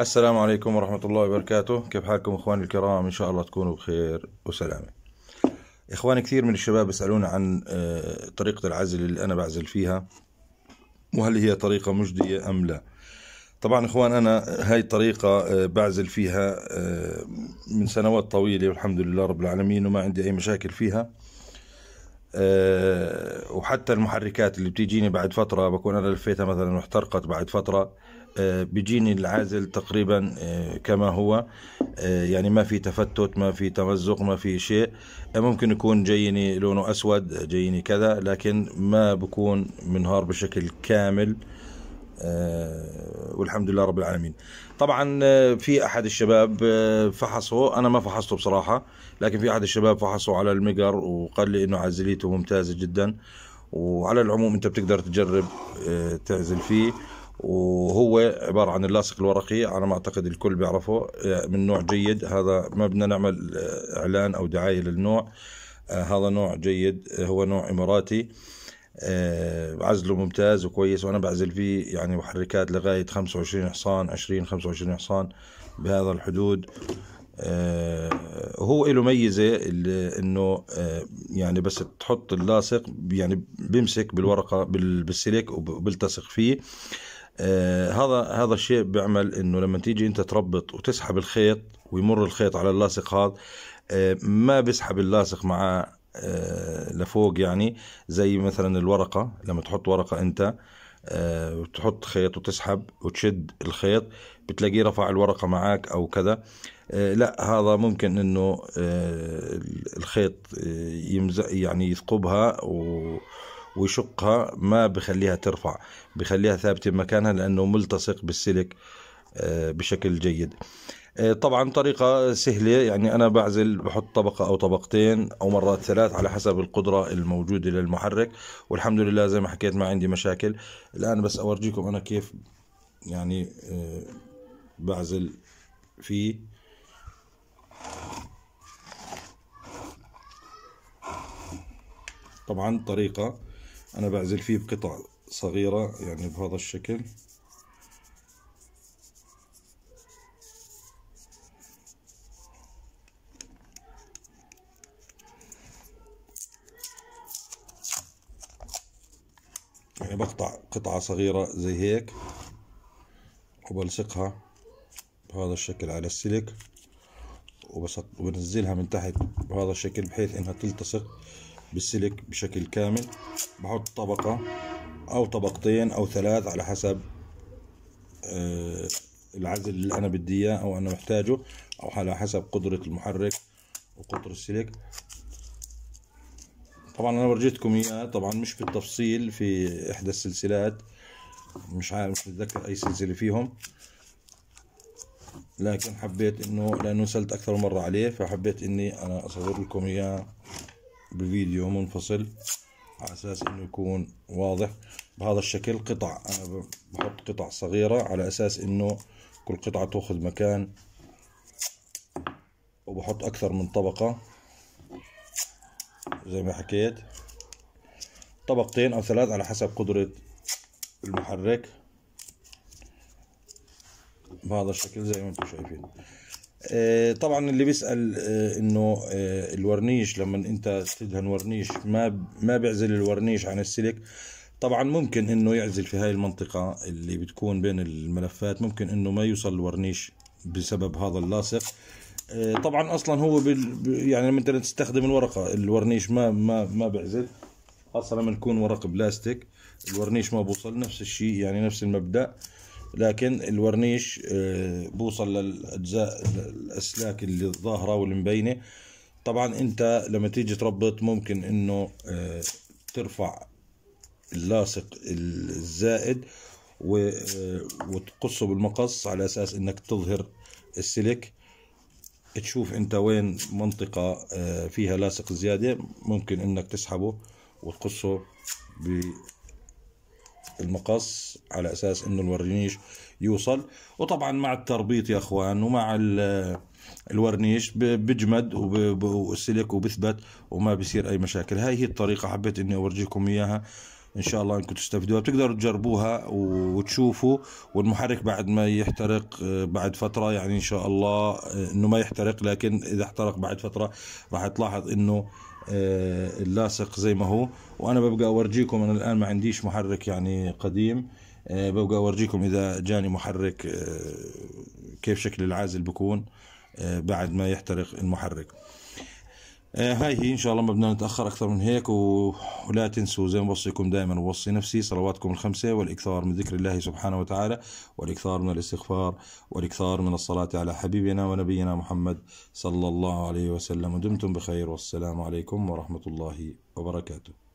السلام عليكم ورحمة الله وبركاته كيف حالكم إخواني الكرام إن شاء الله تكونوا بخير وسلامة إخواني كثير من الشباب يسألونا عن آه، طريقة العزل اللي أنا بعزل فيها وهل هي طريقة مجدية أم لا طبعا إخوان أنا هاي الطريقة آه، بعزل فيها آه، من سنوات طويلة والحمد لله رب العالمين وما عندي أي مشاكل فيها وحتى المحركات اللي بتجيني بعد فتره بكون انا لفيتها مثلا واحترقت بعد فتره آه، بيجيني العازل تقريبا آه، كما هو آه، يعني ما في تفتت ما في تمزق ما في شيء ممكن يكون جيني لونه اسود جيني كذا لكن ما بكون منهار بشكل كامل والحمد لله رب العالمين طبعا في احد الشباب فحصه انا ما فحصته بصراحه لكن في احد الشباب فحصه على المقر وقال لي انه عازليته ممتازه جدا وعلى العموم انت بتقدر تجرب آه، تعزل فيه وهو عبارة عن اللاصق الورقي على ما أعتقد الكل بيعرفه آه، من نوع جيد هذا ما بدنا نعمل آه، إعلان أو دعاية للنوع هذا نوع جيد هو نوع إماراتي عزله ممتاز وكويس وأنا بعزل فيه يعني محركات لغاية 25 حصان 20 25 حصان بهذا الحدود آه، هو له ميزه انه آه، يعني بس تحط اللاصق يعني بيمسك بالورقه بالسلك وبيلتصق فيه آه هذا هذا الشيء بيعمل انه لما تيجي انت تربط وتسحب الخيط ويمر الخيط على اللاصق هذا آه ما بيسحب اللاصق معاه آه لفوق يعني زي مثلا الورقه لما تحط ورقه انت آه، وتحط خيط وتسحب وتشد الخيط بتلاقيه رفع الورقة معك أو كذا آه، لا هذا ممكن أنه آه، الخيط يمزق يعني يثقبها و ويشقها ما بخليها ترفع بخليها ثابتة مكانها لأنه ملتصق بالسلك بشكل جيد آه، طبعا طريقة سهلة يعني أنا بعزل بحط طبقة أو طبقتين أو مرات ثلاث على حسب القدرة الموجودة للمحرك والحمد لله زي ما حكيت ما عندي مشاكل الآن بس أورجيكم أنا كيف يعني آه، بعزل فيه طبعا طريقة أنا بعزل فيه بقطع صغيرة يعني بهذا الشكل يعني بقطع قطعة صغيرة زي هيك وبلصقها بهذا الشكل على السلك وبنزلها من تحت بهذا الشكل بحيث انها تلتصق بالسلك بشكل كامل بحط طبقة او طبقتين او ثلاث على حسب آه، العزل اللي انا بدي اياه او انا محتاجه او على حسب قدرة المحرك وقطر السلك طبعا انا ورجيتكم اياه طبعا مش بالتفصيل في احدى السلسلات مش عارف مش متذكر اي سلسله فيهم لكن حبيت انه لانه سالت اكثر مره عليه فحبيت اني انا اصور لكم اياه بفيديو منفصل على اساس انه يكون واضح بهذا الشكل قطع انا بحط قطع صغيره على اساس انه كل قطعه تاخذ مكان وبحط اكثر من طبقه زي ما حكيت طبقتين او ثلاث على حسب قدرة المحرك بهذا الشكل زي ما انتم شايفين آه، طبعا اللي بيسال آه، انه آه، الورنيش لما انت تدهن ورنيش ما ما بيعزل الورنيش عن السلك طبعا ممكن انه يعزل في هاي المنطقه اللي بتكون بين الملفات ممكن انه ما يوصل الورنيش بسبب هذا اللاصق آه، طبعا اصلا هو بال... يعني لما انت تستخدم الورقه الورنيش ما ما ما بيعزل خاصه لما يكون ورق بلاستيك الورنيش ما بوصل نفس الشيء يعني نفس المبدا لكن الورنيش آه، بوصل للاجزاء الاسلاك اللي الظاهره والمبينه طبعا انت لما تيجي تربط ممكن انه آه، ترفع اللاصق الزائد وتقصه بالمقص على اساس انك تظهر السلك تشوف انت وين منطقة آه، فيها لاصق زيادة ممكن انك تسحبه وتقصه بالمقص على اساس انه الورنيش يوصل وطبعا مع التربيط يا اخوان ومع آه، الورنيش بجمد وبسلك وبثبت وما بصير اي مشاكل هاي هي الطريقة حبيت اني اورجيكم اياها ان شاء الله انكم تستفيدوها بتقدروا تجربوها وتشوفوا والمحرك بعد ما يحترق آه، بعد فتره يعني ان شاء الله آه، انه ما يحترق لكن اذا احترق بعد فتره راح تلاحظ انه آه، اللاصق زي ما هو وانا ببقى اورجيكم انا الان ما عنديش محرك يعني قديم ببقى اورجيكم اذا جاني محرك كيف شكل العازل بكون بعد ما يحترق المحرك آه، هاي هي ان شاء الله ما بدنا نتاخر اكثر من هيك ولا تنسوا زي ما بوصيكم دائما بوصي نفسي صلواتكم الخمسه والاكثار من ذكر الله سبحانه وتعالى والاكثار من الاستغفار والاكثار من الصلاه على حبيبنا ونبينا محمد صلى الله عليه وسلم ودمتم بخير والسلام عليكم ورحمه الله وبركاته